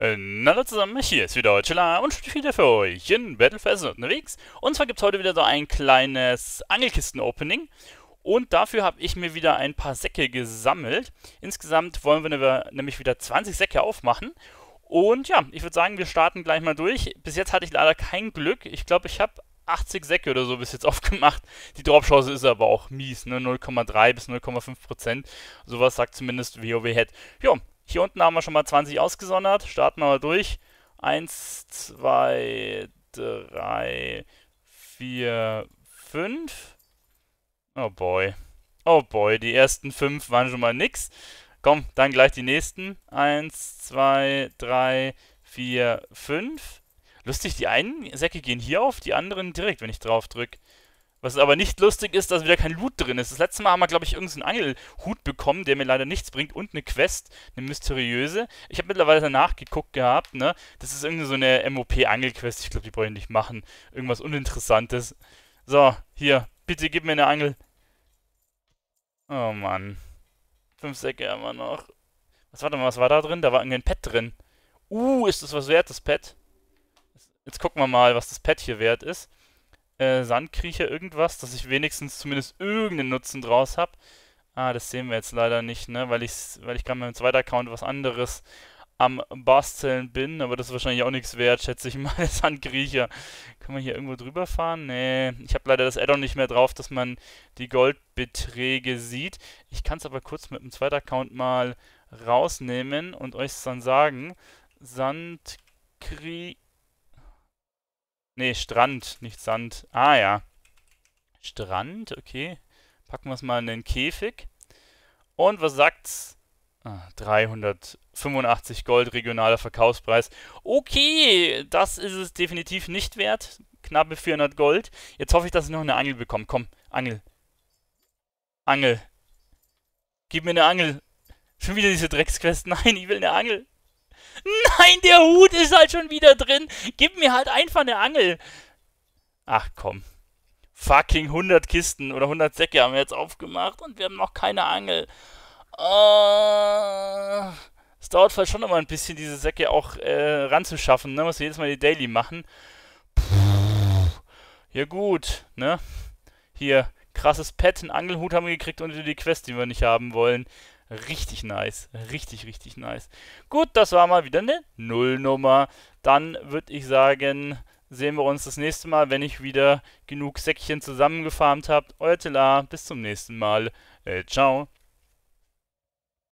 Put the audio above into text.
Äh, hallo zusammen, hier ist wieder Chilla und wieder für euch in Battlefest unterwegs. Und zwar gibt es heute wieder so ein kleines Angelkisten-Opening. Und dafür habe ich mir wieder ein paar Säcke gesammelt. Insgesamt wollen wir nämlich wieder 20 Säcke aufmachen. Und ja, ich würde sagen, wir starten gleich mal durch. Bis jetzt hatte ich leider kein Glück. Ich glaube, ich habe 80 Säcke oder so bis jetzt aufgemacht. Die Dropchance ist aber auch mies, ne? 0,3 bis 0,5 Prozent. Sowas sagt zumindest WoW Head. Ja, hier unten haben wir schon mal 20 ausgesondert. Starten wir mal durch. 1, 2, 3, 4, 5. Oh boy. Oh boy, die ersten 5 waren schon mal nix. Komm, dann gleich die nächsten. 1, 2, 3, 4, 5. Lustig, die einen Säcke gehen hier auf, die anderen direkt, wenn ich drauf drücke. Was aber nicht lustig ist, dass wieder kein Loot drin ist. Das letzte Mal haben wir, glaube ich, irgendeinen Angelhut bekommen, der mir leider nichts bringt und eine Quest, eine mysteriöse. Ich habe mittlerweile nachgeguckt gehabt, ne? Das ist irgendwie so eine MOP-Angelquest. Ich glaube, die brauche ich nicht machen. Irgendwas Uninteressantes. So, hier. Bitte gib mir eine Angel. Oh Mann. Fünf Säcke haben wir noch. Was war denn, was war da drin? Da war irgendein Pet drin. Uh, ist das was wert, das Pet? Jetzt gucken wir mal, was das Pet hier wert ist äh, Sandkriecher irgendwas, dass ich wenigstens zumindest irgendeinen Nutzen draus habe. Ah, das sehen wir jetzt leider nicht, ne? weil, ich's, weil ich gerade mit dem zweiten Account was anderes am Basteln bin, aber das ist wahrscheinlich auch nichts wert, schätze ich mal, Sandkriecher. Kann man hier irgendwo drüber fahren? Nee, ich habe leider das Addon nicht mehr drauf, dass man die Goldbeträge sieht. Ich kann es aber kurz mit dem zweiten Account mal rausnehmen und euch dann sagen, Sandkriecher Ne, Strand, nicht Sand. Ah ja. Strand, okay. Packen wir es mal in den Käfig. Und was sagt's? Ah, 385 Gold regionaler Verkaufspreis. Okay, das ist es definitiv nicht wert. Knappe 400 Gold. Jetzt hoffe ich, dass ich noch eine Angel bekomme. Komm, Angel. Angel. Gib mir eine Angel. Schon wieder diese Drecksquest. Nein, ich will eine Angel. Nein, der Hut ist halt schon wieder drin. Gib mir halt einfach eine Angel. Ach komm. Fucking 100 Kisten oder 100 Säcke haben wir jetzt aufgemacht und wir haben noch keine Angel. Uh, es dauert vielleicht schon immer ein bisschen, diese Säcke auch äh, ranzuschaffen. Ne? Muss jedes Mal die Daily machen. Puh. Ja gut, ne? Hier, krasses Pet, einen Angelhut haben wir gekriegt und die Quest, die wir nicht haben wollen. Richtig nice. Richtig, richtig nice. Gut, das war mal wieder eine Nullnummer. Dann würde ich sagen, sehen wir uns das nächste Mal, wenn ich wieder genug Säckchen zusammengefarmt habe. Euer Tela, bis zum nächsten Mal. Äh, ciao.